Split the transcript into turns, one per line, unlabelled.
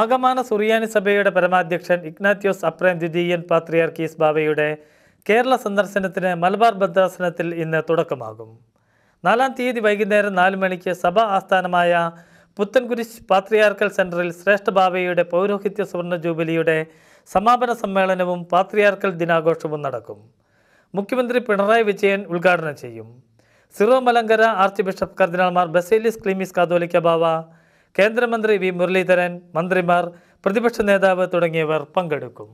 ആഗമാന സുറിയാനി സഭയുടെ പരമാധ്യക്ഷൻ ഇഗ്നാത്യോസ് അപ്രേം ദ്വിതീയൻ പാത്രിയാർക്കീസ് ബാബയുടെ കേരള സന്ദർശനത്തിന് മലബാർ ഭദ്രാസനത്തിൽ ഇന്ന് തുടക്കമാകും നാലാം തീയതി വൈകുന്നേരം നാല് മണിക്ക് സഭാ ആസ്ഥാനമായ പുത്തൻകുരിശ് പാത്രിയാർക്കൽ സെൻറ്ററിൽ ശ്രേഷ്ഠ ബാബയുടെ പൗരോഹിത്യ സുവർണ ജൂബിലിയുടെ സമാപന സമ്മേളനവും പാത്രിയാർക്കൽ ദിനാഘോഷവും നടക്കും മുഖ്യമന്ത്രി പിണറായി വിജയൻ ഉദ്ഘാടനം ചെയ്യും സിറോ മലങ്കര ആർച്ച് ബിഷപ്പ് കർദിനാൾമാർ ബസേലിസ് ക്ലീമിസ് കാതോലിക്ക ബാവ കേന്ദ്രമന്ത്രി വി മുരളീധരൻ മന്ത്രിമാർ പ്രതിപക്ഷ നേതാവ് തുടങ്ങിയവർ പങ്കെടുക്കും